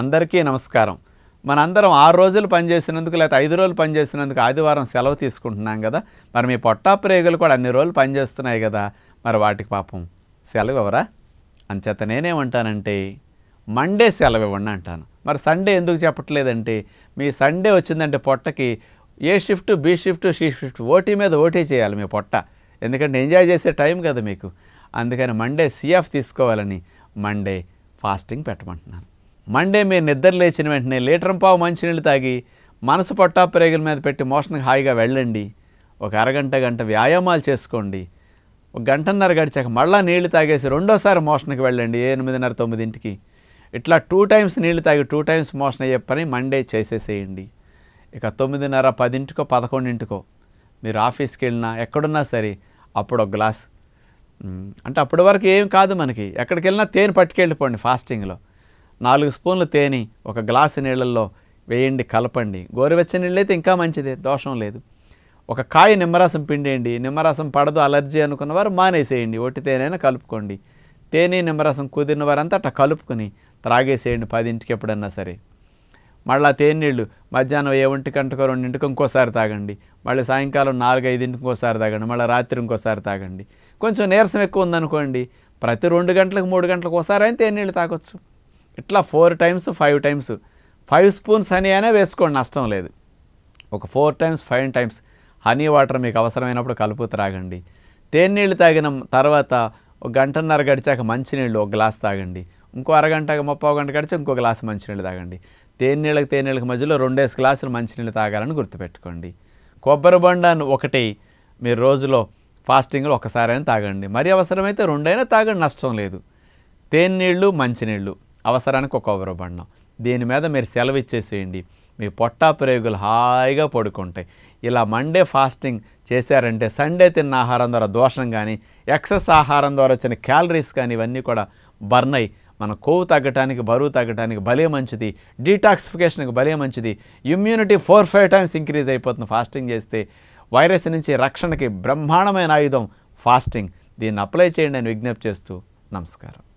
అందరికీ నమస్కారం మనందరం ఆరు రోజులు పనిచేసినందుకు లేకపోతే ఐదు రోజులు పనిచేసినందుకు ఆదివారం సెలవు తీసుకుంటున్నాం కదా మరి మీ పొట్టా ప్రేగులు కూడా అన్ని రోజులు పనిచేస్తున్నాయి కదా మరి వాటికి పాపం సెలవు ఎవరా అంచేత నేనేమంటానంటే మండే సెలవు ఇవ్వండి అంటాను మరి సండే ఎందుకు చెప్పట్లేదంటే మీ సండే వచ్చిందంటే పొట్టకి A shift B shift C shift OT మీద ఓటీ చేయాలి మీ పొట్ట ఎందుకంటే ఎంజాయ్ చేసే టైం కదా మీకు అందుకని మండే సిఎఫ్ తీసుకోవాలని మండే ఫాస్టింగ్ పెట్టమంటున్నాను మండే మీరు నిద్ర లేచిన వెంటనే లీటర్ పావు మంచినీళ్ళు తాగి మనసు పట్టా ప్రేగుల మీద పెట్టి మోషన్కి హాయిగా వెళ్ళండి ఒక అరగంట గంట వ్యాయామాలు చేసుకోండి ఒక గంటన్నర గడిచాక మళ్ళీ నీళ్లు తాగేసి రెండోసారి మోషన్కి వెళ్ళండి ఎనిమిదిన్నర తొమ్మిదింటికి ఇట్లా టూ టైమ్స్ నీళ్లు తాగి టూ టైమ్స్ మోషన్ అయ్యే పని మండే చేసేసేయండి ఇక తొమ్మిదిన్నర పదింటికో పదకొండింటికో మీరు ఆఫీస్కి వెళ్ళినా ఎక్కడున్నా సరే అప్పుడు ఒక గ్లాస్ అంటే అప్పటి వరకు ఏం కాదు మనకి ఎక్కడికి వెళ్ళినా తేనె పట్టుకెళ్ళిపోండి ఫాస్టింగ్లో నాలుగు స్పూన్లు తేనె ఒక గ్లాసు నీళ్ళల్లో వేయండి కలపండి గోరువెచ్చని నీళ్ళైతే ఇంకా మంచిదే దోషం లేదు ఒక కాయ నిమ్మరసం పిండేయండి నిమ్మరసం పడదు అలర్జీ అనుకున్నవారు మానేసేయండి ఒట్టి తేనైనా కలుపుకోండి తేనె నిమ్మరసం కుదిరిన వారంతా అట్లా కలుపుకుని త్రాగేసేయండి పదింటికి ఎప్పుడన్నా సరే మళ్ళీ తేనీళ్ళు మధ్యాహ్నం ఏ ఒంటి రెండు రెండింటికి ఇంకోసారి తాగండి మళ్ళీ సాయంకాలం నాలుగు ఐదింటికి ఇంకోసారి తాగండి మళ్ళీ రాత్రి ఇంకోసారి తాగండి కొంచెం నీరసం ఎక్కువ ఉందనుకోండి ప్రతి రెండు గంటలకు మూడు గంటలకు ఒకసారి అయితే తేనీళ్ళు తాగొచ్చు ఇట్లా four times five times five spoons honey అయినా వేసుకోండి నష్టం లేదు ఒక four times five times honey water మీకు అవసరమైనప్పుడు కలుపు త్రాగండి నీళ్ళు తాగిన తర్వాత ఒక గంటన్నర గడిచాక మంచినీళ్ళు ఒక గ్లాస్ తాగండి ఇంకో అరగంట ముప్పై గంట గడిచి ఇంకో గ్లాసు మంచినీళ్ళు తాగండి తేనె తేనీళ్ళకి మధ్యలో రెండేసి గ్లాసులు మంచినీళ్ళు తాగాలని గుర్తుపెట్టుకోండి కొబ్బరి బొండాన్ని ఒకటి మీరు రోజులో ఫాస్టింగ్లో ఒకసారైనా తాగండి మరీ అవసరమైతే రెండైనా తాగండి నష్టం లేదు తేనీళ్ళు మంచినీళ్ళు అవసరానికి ఒక పడినాం దీని మీద మీరు సెలవు ఇచ్చేసేయండి మీ పొట్టా ప్రయోగులు హాయిగా పడుకుంటాయి ఇలా మండే ఫాస్టింగ్ చేశారంటే సండే తిన్న ఆహారం ద్వారా దోషం కానీ ఎక్సెస్ ఆహారం ద్వారా వచ్చిన క్యాలరీస్ కానీ ఇవన్నీ కూడా బర్న్ అయ్యి మన కొవ్వు తగ్గటానికి బరువు తగ్గటానికి భలే మంచిది డీటాక్సిఫికేషన్కి భలే మంచిది immunity four five times increase అయిపోతుంది ఫాస్టింగ్ చేస్తే వైరస్ నుంచి రక్షణకి బ్రహ్మాండమైన ఆయుధం ఫాస్టింగ్ దీన్ని అప్లై చేయండి అని విజ్ఞప్తి చేస్తూ నమస్కారం